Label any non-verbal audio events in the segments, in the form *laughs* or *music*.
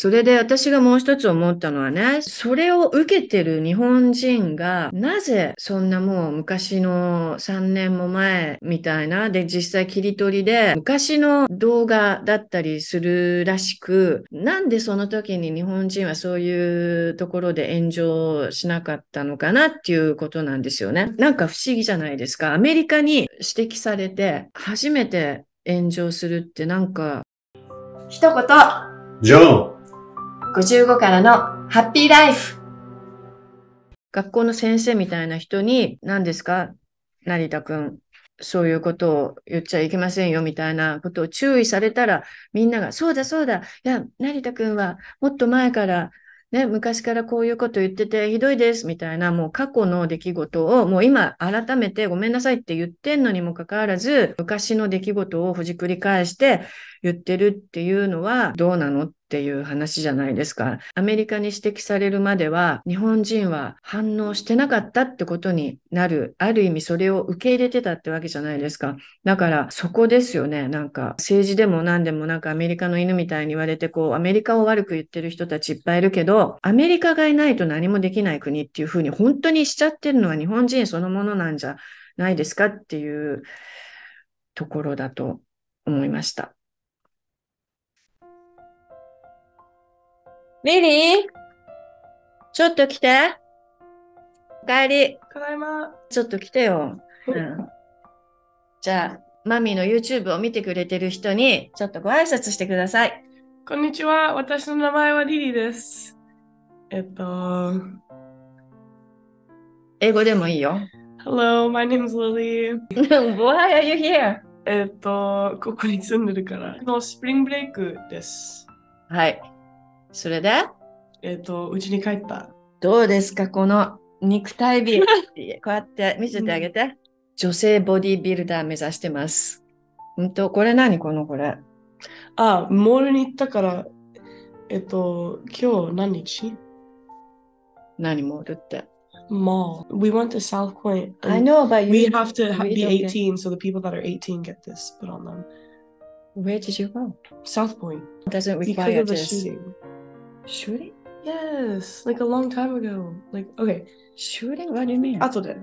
それで私がもう一つ思ったのはね、それを受けてる日本人が、なぜそんなもう昔の3年も前みたいな、で実際切り取りで昔の動画だったりするらしく、なんでその時に日本人はそういうところで炎上しなかったのかなっていうことなんですよね。なんか不思議じゃないですか。アメリカに指摘されて初めて炎上するってなんか一言ジョー55からのハッピーライフ学校の先生みたいな人に、何ですか成田くん。そういうことを言っちゃいけませんよみたいなことを注意されたら、みんなが、そうだそうだ、いや、成田くんはもっと前から、ね、昔からこういうこと言っててひどいですみたいな、もう過去の出来事を、もう今改めてごめんなさいって言ってんのにもかかわらず、昔の出来事をほじくり返して、言ってるっていうのはどうなのっていう話じゃないですか。アメリカに指摘されるまでは日本人は反応してなかったってことになる。ある意味それを受け入れてたってわけじゃないですか。だからそこですよね。なんか政治でも何でもなんかアメリカの犬みたいに言われてこうアメリカを悪く言ってる人たちいっぱいいるけど、アメリカがいないと何もできない国っていうふうに本当にしちゃってるのは日本人そのものなんじゃないですかっていうところだと思いました。リリーちょっと来て。お帰り。ただいま。ちょっと来てよ。うん、じゃあ、マミーの YouTube を見てくれてる人に、ちょっとご挨拶してください。こんにちは。私の名前はリリーです。えっと。英語でもいいよ。Hello, my name is Lily. *laughs* Why are you here? えっと、ここに住んでるから。のスプリングブレイクです。はい。それでえっ、と、うちに帰った。どうですか、この肉体美。こうやって見せてあげて。女性ボディービルダー目指してます。うんと、これ何このこれ。あ、モールに行ったから、えっと、今日何日何モールって。m a l We went to South Point. I know, but you... we have to ha be 18, so the people that are 18 get this put on them. Where did you go? South Point. Doesn't require because of the this. shooting. shooting? Yes, like a long time ago. Like okay, shooting. What do you mean? 後で。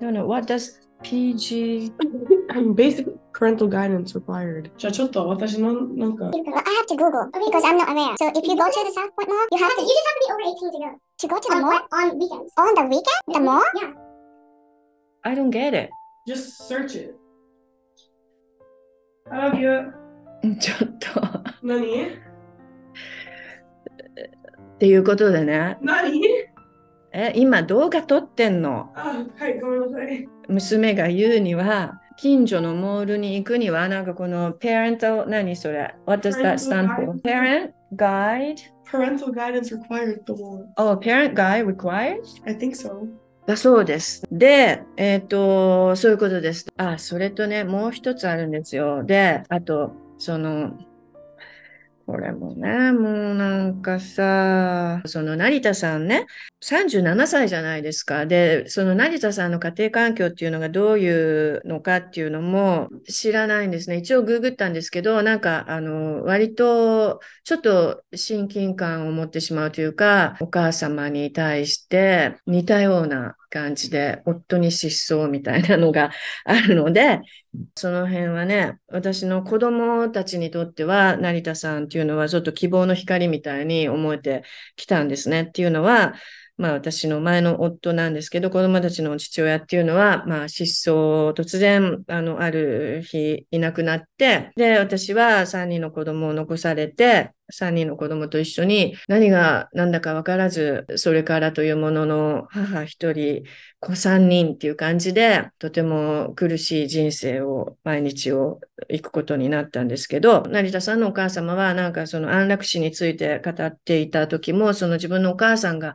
No, no. What does PG? *coughs* Basic parental guidance required. I have to Google because I'm not aware. So if you go to the South Point Mall, you have to. You just have to be over 18 to go. To go to the on, mall on weekends. On the weekend, the mall. Yeah. I don't get it. Just search it. I love you. *laughs* っていうことでね。何え、今動画撮ってんの。あ、はい、ごめんなさい。娘が言うには、近所のモールに行くには、なんかこのペアント、何それ ?What does that stand for? Parent guide? Parental guidance required Oh, parent guide required? I think so. だそうです。で、えっ、ー、と、そういうことです。あ、それとね、もう一つあるんですよ。で、あと、その、これもね、もうなんかさ、その成田さんね、37歳じゃないですか。で、その成田さんの家庭環境っていうのがどういうのかっていうのも知らないんですね。一応ググったんですけど、なんか、あの、割とちょっと親近感を持ってしまうというか、お母様に対して似たような感じで、夫に失踪みたいなのがあるので、その辺はね、私の子供たちにとっては、成田さんっていうのはちょっと希望の光みたいに思えてきたんですね。っていうのは、まあ私の前の夫なんですけど、子供たちの父親っていうのは、まあ失踪、突然、あの、ある日いなくなって、で、私は3人の子供を残されて、3人の子供と一緒に何が何だか分からず、それからというものの母1人、子3人っていう感じで、とても苦しい人生を、毎日を行くことになったんですけど、成田さんのお母様はなんかその安楽死について語っていた時も、その自分のお母さんが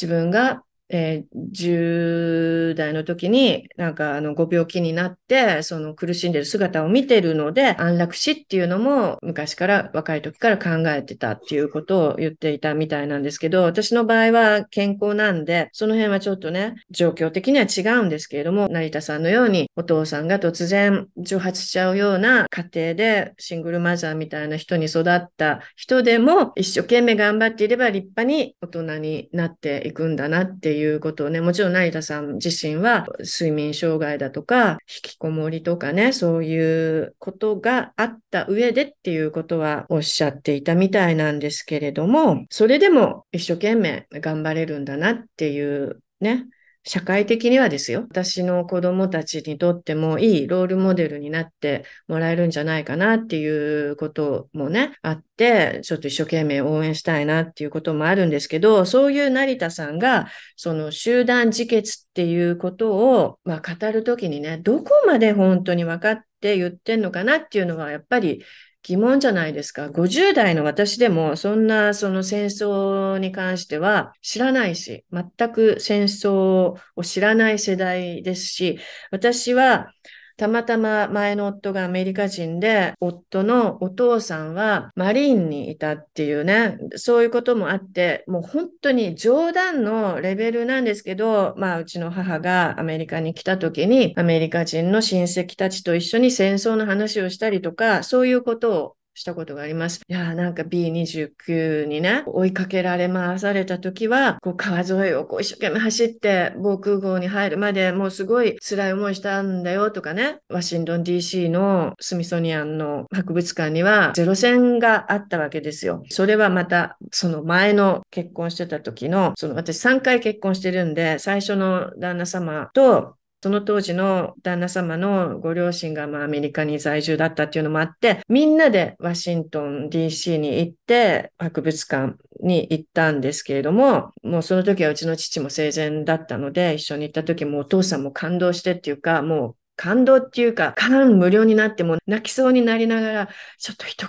自分がえー、10代の時になんかあのご病気になってその苦しんでる姿を見てるので安楽死っていうのも昔から若い時から考えてたっていうことを言っていたみたいなんですけど私の場合は健康なんでその辺はちょっとね状況的には違うんですけれども成田さんのようにお父さんが突然蒸発しちゃうような家庭でシングルマザーみたいな人に育った人でも一生懸命頑張っていれば立派に大人になっていくんだなっていういうことをね、もちろん成田さん自身は睡眠障害だとか、引きこもりとかね、そういうことがあった上でっていうことはおっしゃっていたみたいなんですけれども、それでも一生懸命頑張れるんだなっていうね、社会的にはですよ、私の子供たちにとってもいいロールモデルになってもらえるんじゃないかなっていうこともね、あって、ちょっと一生懸命応援したいなっていうこともあるんですけど、そういう成田さんが、その集団自決っていうことを、まあ、語るときにね、どこまで本当に分かって言ってんのかなっていうのは、やっぱり疑問じゃないですか。50代の私でも、そんなその戦争に関しては知らないし、全く戦争を知らない世代ですし、私はたまたま前の夫がアメリカ人で、夫のお父さんはマリーンにいたっていうね、そういうこともあって、もう本当に冗談のレベルなんですけど、まあうちの母がアメリカに来た時に、アメリカ人の親戚たちと一緒に戦争の話をしたりとか、そういうことをしたことがあります。いや、なんか B29 にね、追いかけられ回された時は、こう川沿いをこう一生懸命走って、防空壕に入るまでもうすごい辛い思いしたんだよとかね、ワシントン DC のスミソニアンの博物館にはゼロ戦があったわけですよ。それはまた、その前の結婚してた時の、その私3回結婚してるんで、最初の旦那様とその当時の旦那様のご両親がまあアメリカに在住だったっていうのもあって、みんなでワシントン DC に行って博物館に行ったんですけれども、もうその時はうちの父も生前だったので、一緒に行った時もお父さんも感動してっていうか、もう感動っていうか、感無量になっても泣きそうになりながら、ちょっと一言、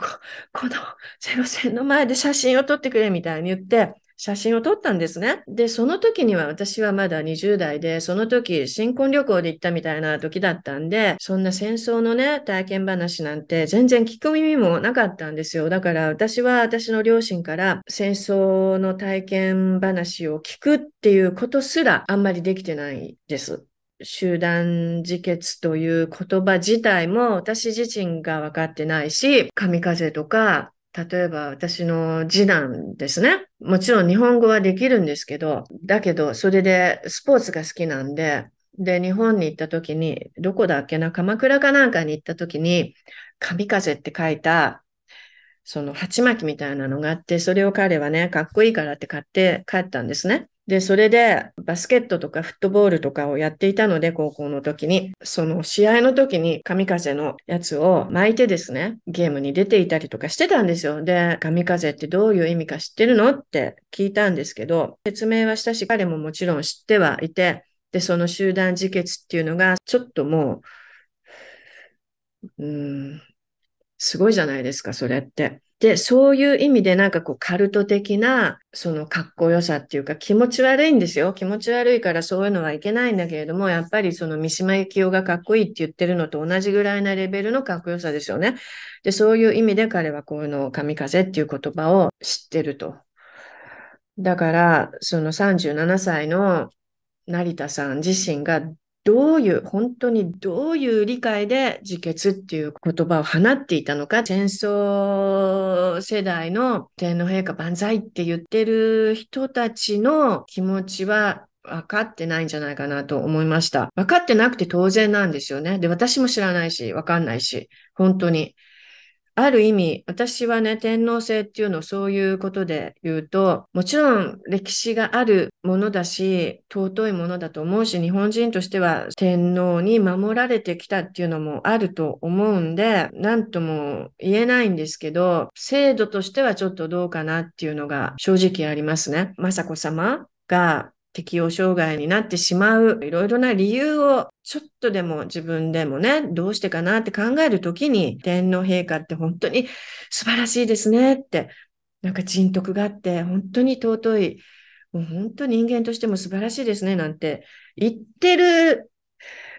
このゼロ戦の前で写真を撮ってくれみたいに言って、写真を撮ったんですね。で、その時には私はまだ20代で、その時新婚旅行で行ったみたいな時だったんで、そんな戦争のね、体験話なんて全然聞く耳もなかったんですよ。だから私は私の両親から戦争の体験話を聞くっていうことすらあんまりできてないです。集団自決という言葉自体も私自身が分かってないし、神風とか例えば私の次男ですね。もちろん日本語はできるんですけど、だけどそれでスポーツが好きなんで、で、日本に行った時に、どこだっけな、鎌倉かなんかに行った時に、神風って書いた、その鉢巻きみたいなのがあって、それを彼はね、かっこいいからって買って帰ったんですね。で、それでバスケットとかフットボールとかをやっていたので、高校の時に、その試合の時に神風のやつを巻いてですね、ゲームに出ていたりとかしてたんですよ。で、神風ってどういう意味か知ってるのって聞いたんですけど、説明はしたし、彼ももちろん知ってはいて、で、その集団自決っていうのが、ちょっともう、うん、すごいじゃないですか、それって。で、そういう意味でなんかこうカルト的なそのかっこよさっていうか気持ち悪いんですよ。気持ち悪いからそういうのはいけないんだけれども、やっぱりその三島由紀夫がかっこいいって言ってるのと同じぐらいなレベルのかっこよさですよね。で、そういう意味で彼はこういうのを神風っていう言葉を知ってると。だから、その37歳の成田さん自身がどういう、本当にどういう理解で自決っていう言葉を放っていたのか、戦争世代の天皇陛下万歳って言ってる人たちの気持ちは分かってないんじゃないかなと思いました。分かってなくて当然なんですよね。で、私も知らないし、分かんないし、本当に。ある意味、私はね、天皇制っていうのをそういうことで言うと、もちろん歴史があるものだし、尊いものだと思うし、日本人としては天皇に守られてきたっていうのもあると思うんで、なんとも言えないんですけど、制度としてはちょっとどうかなっていうのが正直ありますね。雅子様が適応障害になってしまういろいろな理由をちょっとでも自分でもね、どうしてかなって考えるときに、天皇陛下って本当に素晴らしいですねって、なんか人徳があって本当に尊い、もう本当人間としても素晴らしいですねなんて言ってる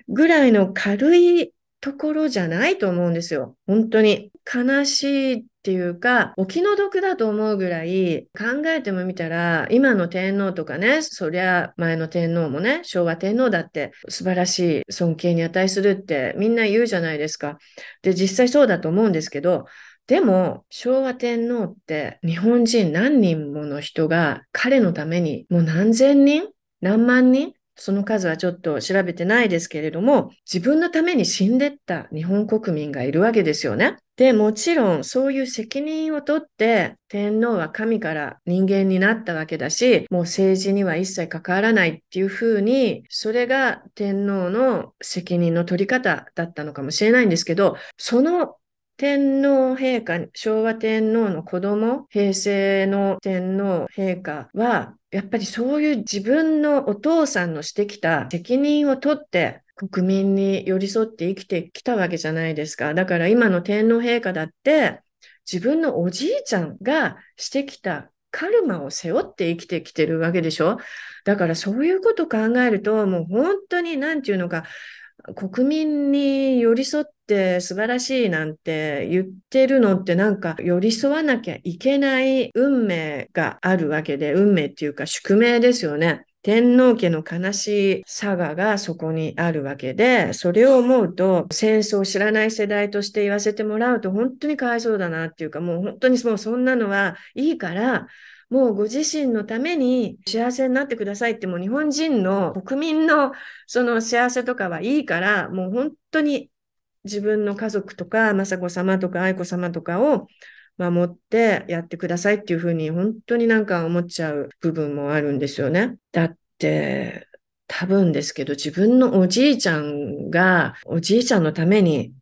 ぐらいの軽いところじゃないと思うんですよ。本当に悲しいていうか、お気の毒だと思うぐらい、考えてもみたら、今の天皇とかね、そりゃ前の天皇もね、昭和天皇だって素晴らしい尊敬に値するってみんな言うじゃないですか。で、実際そうだと思うんですけど、でも、昭和天皇って日本人何人もの人が彼のためにもう何千人何万人その数はちょっと調べてないですけれども、自分のために死んでった日本国民がいるわけですよね。で、もちろんそういう責任を取って天皇は神から人間になったわけだし、もう政治には一切関わらないっていうふうに、それが天皇の責任の取り方だったのかもしれないんですけど、その天皇陛下、昭和天皇の子供、平成の天皇陛下は、やっぱりそういう自分のお父さんのしてきた責任を取って国民に寄り添って生きてきたわけじゃないですか。だから今の天皇陛下だって自分のおじいちゃんがしてきたカルマを背負って生きてきてるわけでしょだからそういうこと考えるともう本当に何て言うのか国民に寄り添って素晴らしいなんて言ってるのってなんか寄り添わなきゃいけない運命があるわけで運命っていうか宿命ですよね。天皇家の悲しい佐賀がそこにあるわけで、それを思うと、戦争を知らない世代として言わせてもらうと、本当にかわいそうだなっていうか、もう本当にもうそんなのはいいから、もうご自身のために幸せになってくださいって、もう日本人の国民のその幸せとかはいいから、もう本当に自分の家族とか、雅子さまとか愛子さまとかを守ってやってくださいっていうふうに本当になんか思っちゃう部分もあるんですよね。だって、多分ですけど自分のおじいちゃんがおじいちゃんのために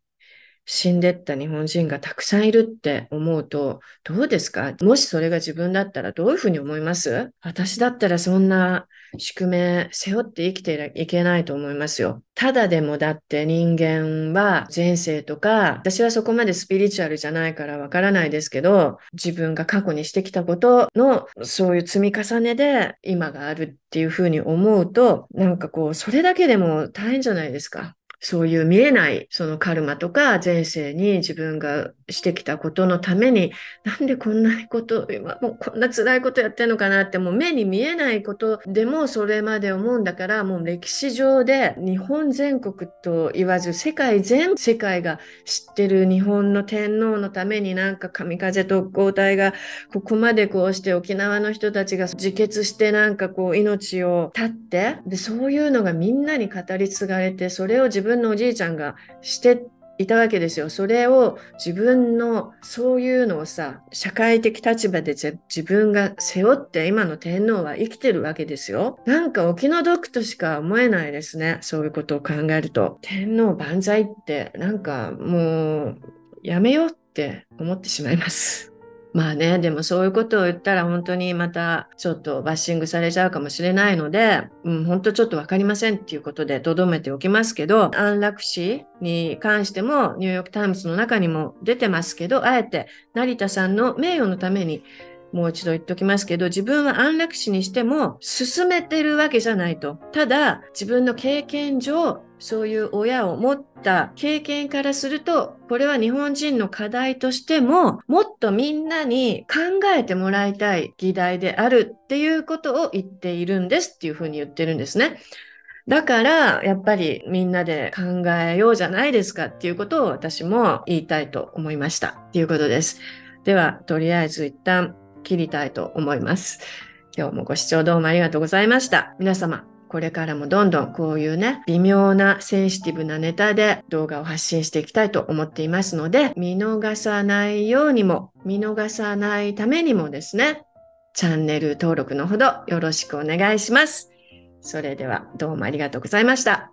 死んでった日本人がたくさんいるって思うと、どうですかもしそれが自分だったらどういうふうに思います私だったらそんな宿命背負って生きていけないと思いますよ。ただでもだって人間は前世とか、私はそこまでスピリチュアルじゃないからわからないですけど、自分が過去にしてきたことのそういう積み重ねで今があるっていうふうに思うと、なんかこう、それだけでも大変じゃないですか。そういう見えないそのカルマとか前世に自分がしてきたことのためになんでこんなこと今もうこんな辛いことやってるのかなってもう目に見えないことでもそれまで思うんだからもう歴史上で日本全国と言わず世界全世界が知ってる日本の天皇のためになんか神風特攻隊がここまでこうして沖縄の人たちが自決してなんかこう命を絶ってでそういうのがみんなに語り継がれてそれを自分のおじいちゃんがしていたわけですよ。それを自分のそういうのをさ、社会的立場で自分が背負って今の天皇は生きてるわけですよ。なんかお気の毒としか思えないですね。そういうことを考えると。天皇万歳ってなんかもうやめようって思ってしまいます。まあね、でもそういうことを言ったら本当にまたちょっとバッシングされちゃうかもしれないので、うん、本当ちょっとわかりませんっていうことで留めておきますけど、安楽死に関してもニューヨークタイムズの中にも出てますけど、あえて成田さんの名誉のためにもう一度言っときますけど、自分は安楽死にしても進めてるわけじゃないと。ただ、自分の経験上、そういう親を持った経験からすると、これは日本人の課題としても、もっとみんなに考えてもらいたい議題であるっていうことを言っているんですっていうふうに言ってるんですね。だから、やっぱりみんなで考えようじゃないですかっていうことを私も言いたいと思いましたっていうことです。では、とりあえず一旦切りたいと思います。今日もご視聴どうもありがとうございました。皆様、これからもどんどんこういうね、微妙なセンシティブなネタで動画を発信していきたいと思っていますので、見逃さないようにも、見逃さないためにもですね、チャンネル登録のほどよろしくお願いします。それではどうもありがとうございました。